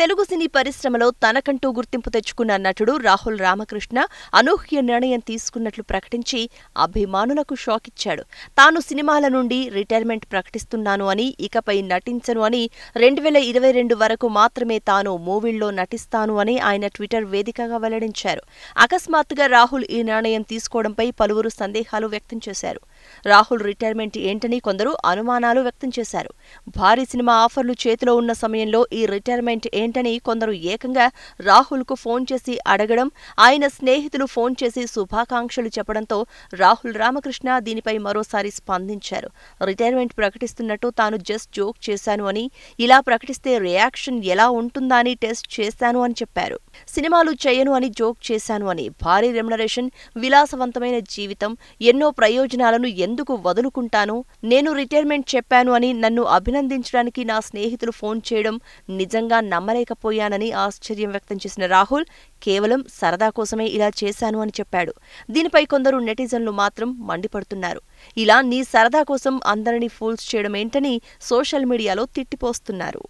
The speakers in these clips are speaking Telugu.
తెలుగు సినీ పరిశ్రమలో తనకంటూ గుర్తింపు తెచ్చుకున్న నటుడు రాహుల్ రామకృష్ణ అనూహ్య నిర్ణయం తీసుకున్నట్లు ప్రకటించి అభిమానులకు షాక్ ఇచ్చాడు తాను సినిమాల నుండి రిటైర్మెంట్ ప్రకటిస్తున్నాను అని ఇకపై నటించను అని రెండు వేల ఇరవై రెండు వరకు మాత్రమే తాను మూవీల్లో నటిస్తాను అని ఆయన ట్విట్టర్ వేదికగా వెల్లడించారు అకస్మాత్తుగా రాహుల్ ఈ నిర్ణయం తీసుకోవడంపై పలువురు సందేహాలు వ్యక్తం చేశారు రాహుల్ రిటైర్మెంట్ ఏంటని కొందరు అనుమానాలు వ్యక్తం చేశారు భారీ సినిమా ఆఫర్లు చేతిలో ఉన్న సమయంలో ఈ రిటైర్మెంట్ ఏంటని కొందరు ఏకంగా రాహుల్కు ఫోన్ చేసి అడగడం ఆయన స్నేహితులు ఫోన్ చేసి శుభాకాంక్షలు చెప్పడంతో రాహుల్ రామకృష్ణ దీనిపై మరోసారి స్పందించారు రిటైర్మెంట్ ప్రకటిస్తున్నట్టు తాను జస్ట్ జోక్ చేశాను అని ఇలా ప్రకటిస్తే రియాక్షన్ ఎలా ఉంటుందా అని టెస్ట్ చేశాను అని చెప్పారు సినిమాలు చేయను అని జోక్ చేశాను అని భారీ రెమ్యునరేషన్ విలాసవంతమైన జీవితం ఎన్నో ప్రయోజనాలను ఎందుకు వదులుకుంటాను నేను రిటైర్మెంట్ చెప్పాను అని నన్ను అభినందించడానికి నా స్నేహితులు ఫోన్ చేయడం నిజంగా నమ్మలేకపోయానని ఆశ్చర్యం వ్యక్తం చేసిన రాహుల్ కేవలం సరదా కోసమే ఇలా చేశాను అని చెప్పాడు దీనిపై కొందరు నెటిజన్లు మాత్రం మండిపడుతున్నారు ఇలా నీ సరదా కోసం అందరినీ ఫూల్స్ చేయడమేంటని సోషల్ మీడియాలో తిట్టిపోస్తున్నారు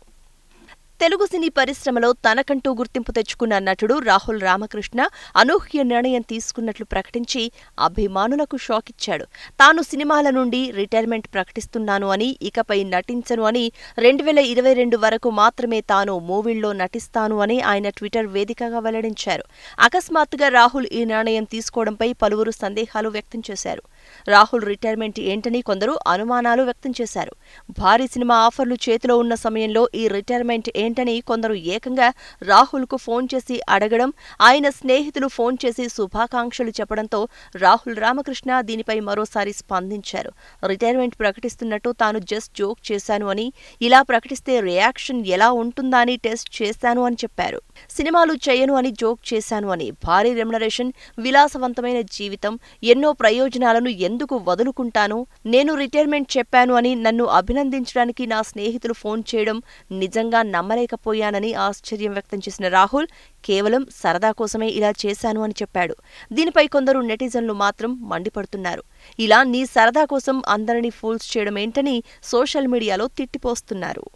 తెలుగు సినీ పరిశ్రమలో తనకంటూ గుర్తింపు తెచ్చుకున్న నటుడు రాహుల్ రామకృష్ణ అనూహ్య నిర్ణయం తీసుకున్నట్లు ప్రకటించి అభిమానులకు షాక్ ఇచ్చాడు తాను సినిమాల నుండి రిటైర్మెంట్ ప్రకటిస్తున్నాను అని ఇకపై నటించను అని రెండు వేల ఇరవై రెండు వరకు మాత్రమే తాను మూవీల్లో నటిస్తాను అని ఆయన ట్విట్టర్ వేదికగా వెల్లడించారు అకస్మాత్తుగా రాహుల్ ఈ నిర్ణయం తీసుకోవడంపై పలువురు సందేహాలు వ్యక్తం చేశారు రాహుల్ రిటైర్మెంట్ ఏంటని కొందరు అనుమానాలు వ్యక్తం చేశారు భారీ సినిమా ఆఫర్లు చేతిలో ఉన్న సమయంలో ఈ రిటైర్మెంట్ ఏంటని కొందరు ఏకంగా రాహుల్కు ఫోన్ చేసి అడగడం ఆయన స్నేహితులు ఫోన్ చేసి శుభాకాంక్షలు చెప్పడంతో రాహుల్ రామకృష్ణ దీనిపై మరోసారి స్పందించారు రిటైర్మెంట్ ప్రకటిస్తున్నట్టు తాను జస్ట్ జోక్ చేశాను అని ఇలా ప్రకటిస్తే రియాక్షన్ ఎలా ఉంటుందా అని టెస్ట్ చేశాను అని చెప్పారు సినిమాలు చేయను అని జోక్ చేశాను అని భారీ రెమ్యునరేషన్ విలాసవంతమైన జీవితం ఎన్నో ప్రయోజనాలను ఎందుకు వదులుకుంటాను నేను రిటైర్మెంట్ చెప్పాను అని నన్ను అభినందించడానికి నా స్నేహితులు ఫోన్ చేయడం నిజంగా నమ్మలేకపోయానని ఆశ్చర్యం వ్యక్తం చేసిన రాహుల్ కేవలం సరదా కోసమే ఇలా చేశాను అని చెప్పాడు దీనిపై కొందరు నెటిజన్లు మాత్రం మండిపడుతున్నారు ఇలా నీ సరదా కోసం అందరినీ ఫూల్స్ చేయడం ఏంటని సోషల్ మీడియాలో తిట్టిపోస్తున్నారు